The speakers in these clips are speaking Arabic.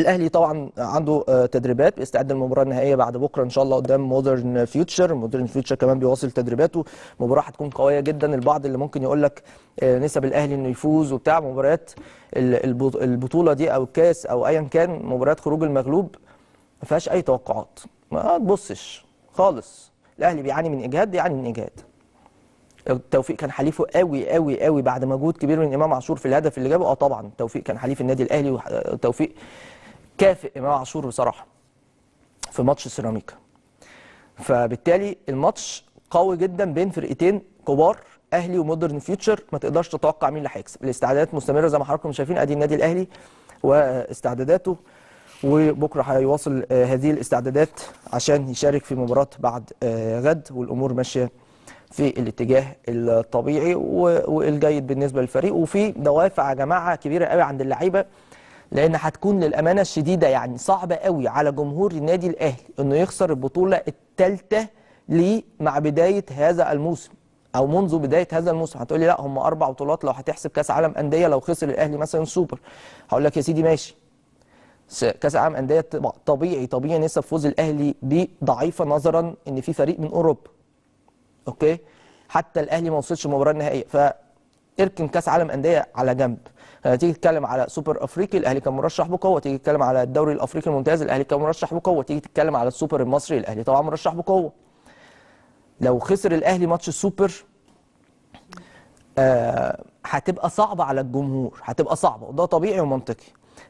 الاهلي طبعا عنده آه، تدريبات بيستعد للمباراه النهائيه بعد بكره ان شاء الله قدام مودرن فيوتشر مودرن فيوتشر كمان بيواصل تدريباته مباراه هتكون قويه جدا البعض اللي ممكن يقول لك آه، نسب الاهلي انه يفوز وبتاع مباريات البطوله دي او الكاس او ايا كان مباريات خروج المغلوب ما فيهاش اي توقعات ما تبصش خالص الاهلي بيعاني من اجهاد بيعاني من اجهاد التوفيق كان حليفه قوي قوي قوي بعد مجهود كبير من امام عاشور في الهدف اللي جابه اه طبعا توفيق كان حليف النادي الاهلي وتوفيق كافئ امام عاشور بصراحه في ماتش سيراميكا فبالتالي الماتش قوي جدا بين فرقتين كبار اهلي ومودرن فيوتشر ما تقدرش تتوقع مين اللي هيكسب الاستعدادات مستمره زي ما حضراتكم شايفين ادي النادي الاهلي واستعداداته وبكره هيواصل آه، هذه الاستعدادات عشان يشارك في مباراه بعد آه، غد والامور ماشيه في الاتجاه الطبيعي والجيد بالنسبه للفريق وفي دوافع يا جماعه كبيره قوي عند اللعيبه لان هتكون للامانه الشديده يعني صعبه قوي على جمهور النادي الاهلي انه يخسر البطوله الثالثه ليه مع بدايه هذا الموسم او منذ بدايه هذا الموسم هتقولي لا هم اربع بطولات لو هتحسب كاس عالم انديه لو خسر الاهلي مثلا سوبر هقول لك يا سيدي ماشي كاس عالم انديه طبيعي طبيعي نسب فوز الاهلي ضعيفه نظرا ان في فريق من اوروبا اوكي حتى الاهلي ما وصلش المباراه النهائيه ف اركن كاس عالم انديه على جنب آه، تيجي تتكلم على سوبر افريقي الاهلي كان مرشح بقوه تيجي تتكلم على الدوري الافريقي الممتاز الاهلي كان مرشح بقوه تيجي تتكلم على السوبر المصري الاهلي طبعا مرشح بقوه لو خسر الاهلي ماتش السوبر آه، هتبقى آه صعبه على الجمهور هتبقى صعبه وده طبيعي ومنطقي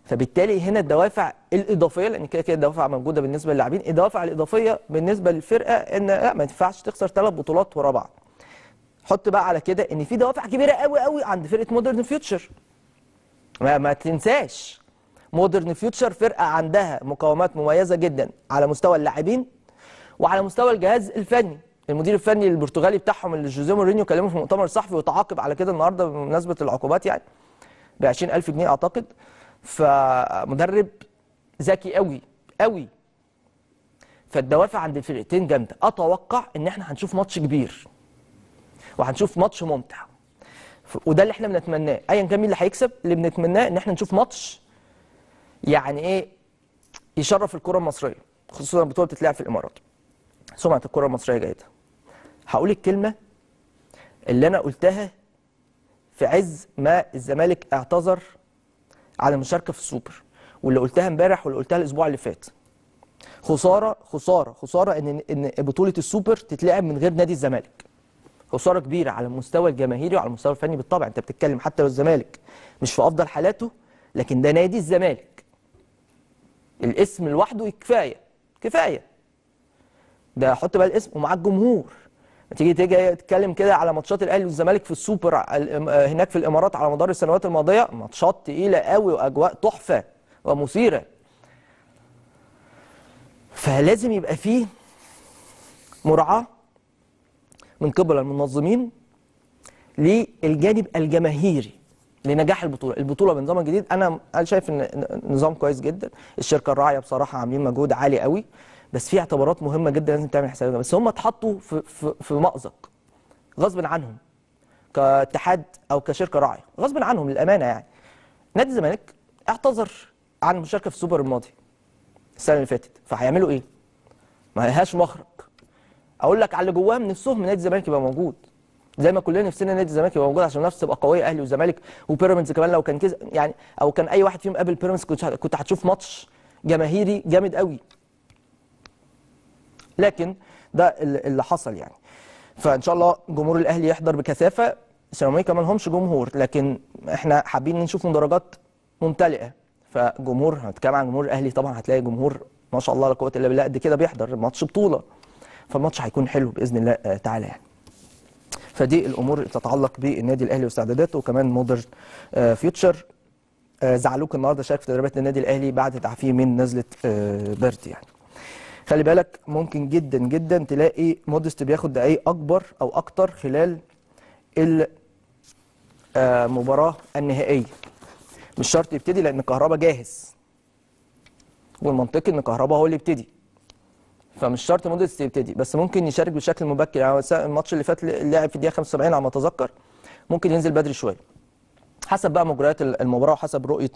فبالتالي هنا الدوافع الاضافيه لان كده كده الدوافع موجوده بالنسبه للاعبين الدوافع الاضافيه بالنسبه للفرقه ان لا ما ينفعش تخسر ثلاث بطولات ورا بعض حط بقى على كده ان في دوافع كبيره قوي قوي عند فرقه مودرن فيوتشر ما, ما تنساش مودرن فيوتشر فرقه عندها مقاومات مميزه جدا على مستوى اللاعبين وعلى مستوى الجهاز الفني المدير الفني البرتغالي بتاعهم اللي جوزيه مورينيو كلمه في مؤتمر صحفي وتعاقب على كده النهارده بمناسبه العقوبات يعني ب 20000 جنيه اعتقد فمدرب ذكي قوي قوي فالدوافع عند الفرقتين جامده اتوقع ان احنا هنشوف ماتش كبير وهنشوف ماتش ممتع وده اللي احنا بنتمناه ايا كان مين اللي هيكسب اللي بنتمناه ان احنا نشوف ماتش يعني ايه يشرف الكره المصريه خصوصا البطوله بتتلعب في الامارات سمعه الكره المصريه جيده هقول الكلمه اللي انا قلتها في عز ما الزمالك اعتذر عن المشاركه في السوبر واللي قلتها امبارح واللي قلتها الاسبوع اللي فات خساره خساره خساره ان ان بطوله السوبر تتلعب من غير نادي الزمالك خساره كبيره على المستوى الجماهيري وعلى المستوى الفني بالطبع انت بتتكلم حتى لو الزمالك مش في افضل حالاته لكن ده نادي الزمالك الاسم لوحده كفايه كفايه ده حط بقى الاسم ومعاه الجمهور تيجي تيجي تتكلم كده على ماتشات الاهلي والزمالك في السوبر آه، هناك في الامارات على مدار السنوات الماضيه ماتشات تقيله قوي واجواء تحفه ومثيره فلازم يبقى فيه مراعاه من قبل المنظمين للجانب الجماهيري لنجاح البطوله، البطوله بنظام الجديد انا انا شايف ان نظام كويس جدا، الشركه الراعيه بصراحه عاملين مجهود عالي قوي بس في اعتبارات مهمه جدا لازم تعمل حسابها بس هم اتحطوا في في, في مأزق غصب عنهم كاتحاد او كشركه راعيه غصب عنهم للامانه يعني نادي الزمالك اعتذر عن المشاركه في السوبر الماضي السنه اللي فاتت فهيعملوا ايه؟ ما لهاش مخرج اقول لك على اللي جواها من نفسهم نادي الزمالك يبقى موجود زي ما كلنا نفسنا نادي الزمالك يبقى موجود عشان نفس تبقى قويه اهلي وزمالك وبيراميدز كمان لو كان كذا يعني او كان اي واحد فيهم قابل بيراميدز كنت هتشوف ماتش جماهيري جامد قوي لكن ده اللي حصل يعني فان شاء الله جمهور الاهلي يحضر بكثافه سيراميكا ما لهمش جمهور لكن احنا حابين نشوف مدرجات ممتلئه فجمهور هنتكلم عن جمهور الاهلي طبعا هتلاقي جمهور ما شاء الله لا قوه الا بالله قد كده بيحضر ماتش بطوله فالماتش هيكون حلو باذن الله آه، تعالى يعني فدي الامور اللي تتعلق بالنادي الاهلي واستعداداته وكمان مودرن آه، فيوتشر آه، زعلوك النهارده شارك في تدريبات النادي الاهلي بعد تعافيه من نزله برد يعني خلي بالك ممكن جدا جدا تلاقي مودست بياخد دقايق اكبر او اكتر خلال المباراه النهائيه مش شرط يبتدي لان الكهرباء جاهز والمنطقي ان الكهرباء هو اللي يبتدي فمش شرط مودريتش يبتدي بس ممكن يشارك بشكل مبكر يعني الماتش اللي فات لعب في الدقيقه 75 على ما اتذكر ممكن ينزل بدري شويه حسب بقى مجريات المباراه وحسب رؤيه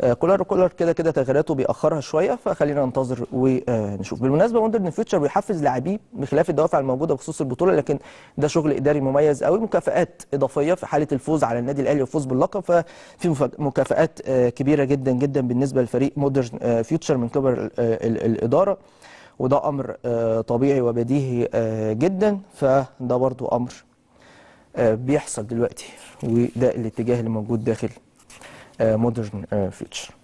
آه، كولر كولر كده كده تغييراته بيأخرها شويه فخلينا ننتظر ونشوف آه، بالمناسبه مودرن فيوتشر بيحفز لاعبيه بخلاف الدوافع الموجوده بخصوص البطوله لكن ده شغل اداري مميز قوي مكافئات اضافيه في حاله الفوز على النادي الاهلي والفوز باللقب ففي مكافئات آه، كبيره جدا جدا بالنسبه لفريق مودرن فيوتشر من قبل الاداره وده أمر آه، طبيعي وبديهي آه، جدا فده برضو أمر آه، بيحصل دلوقتي وده الاتجاه اللي موجود داخل مودرن فيوتشر